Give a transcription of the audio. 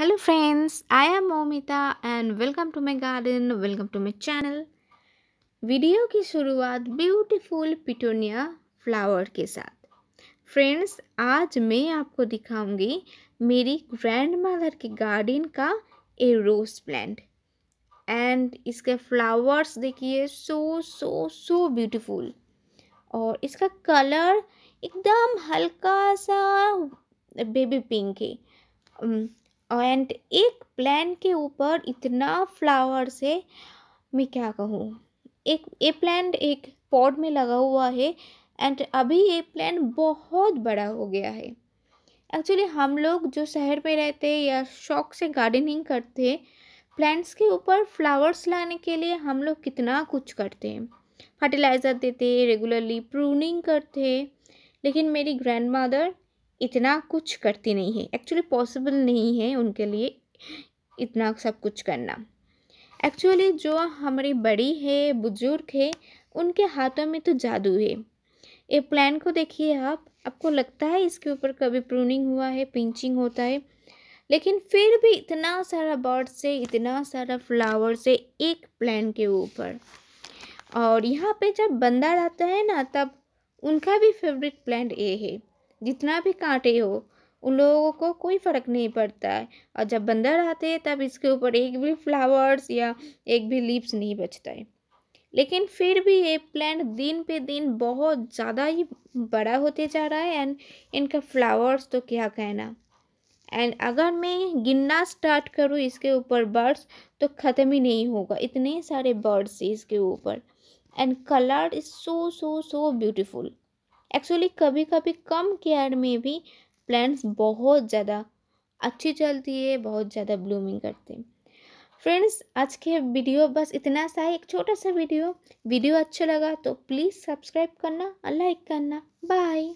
hello friends I'm Momita and welcome to my garden welcome to my channel video की शुरुआत beautiful petunia flower के साथ friends आज मैं आपको दिखाऊंगी मेरी ग्रैंड मदर के गार्डन का ए रोज प्लांट एंड इसके फ्लावर्स देखिए सो सो सो ब्यूटीफुल और इसका कलर एकदम हल्का सा बेबी पिंक है एंड एक प्लान के ऊपर इतना फ्लावर्स है मैं क्या कहूँ एक ये प्लान एक पॉड में लगा हुआ है एंड अभी ये प्लान बहुत बड़ा हो गया है एक्चुअली हम लोग जो शहर में रहते हैं या शौक से गार्डनिंग करते हैं प्लांट्स के ऊपर फ्लावर्स लाने के लिए हम लोग कितना कुछ करते हैं फर्टिलाइज़र देते रेगुलरली प्रूनिंग करते लेकिन मेरी ग्रैंड मदर इतना कुछ करती नहीं है एक्चुअली पॉसिबल नहीं है उनके लिए इतना सब कुछ करना एक्चुअली जो हमारी बड़ी है बुज़ुर्ग है उनके हाथों में तो जादू है ये प्लान को देखिए आप आपको लगता है इसके ऊपर कभी प्रूनिंग हुआ है पिंचिंग होता है लेकिन फिर भी इतना सारा बर्ड से इतना सारा फ्लावर से एक प्लान के ऊपर और यहाँ पे जब बंदा रहता है ना तब उनका भी फेवरेट प्लांट ये है जितना भी कांटे हो उन लोगों को कोई फ़र्क नहीं पड़ता है और जब बंदर आते हैं तब इसके ऊपर एक भी फ्लावर्स या एक भी लीव्स नहीं बचता है लेकिन फिर भी ये प्लांट दिन पे दिन बहुत ज़्यादा ही बड़ा होते जा रहा है एंड इनका फ्लावर्स तो क्या कहना एंड अगर मैं गिनना स्टार्ट करूँ इसके ऊपर बर्ड्स तो ख़त्म ही नहीं होगा इतने सारे बर्ड्स इसके ऊपर and colour is so so so beautiful actually कभी कभी कम केयर में भी प्लांट्स बहुत ज़्यादा अच्छी चलती है बहुत ज़्यादा ब्लूमिंग करते हैं फ्रेंड्स आज के वीडियो बस इतना सा है एक छोटा सा वीडियो वीडियो अच्छा लगा तो प्लीज़ सब्सक्राइब करना और लाइक करना बाय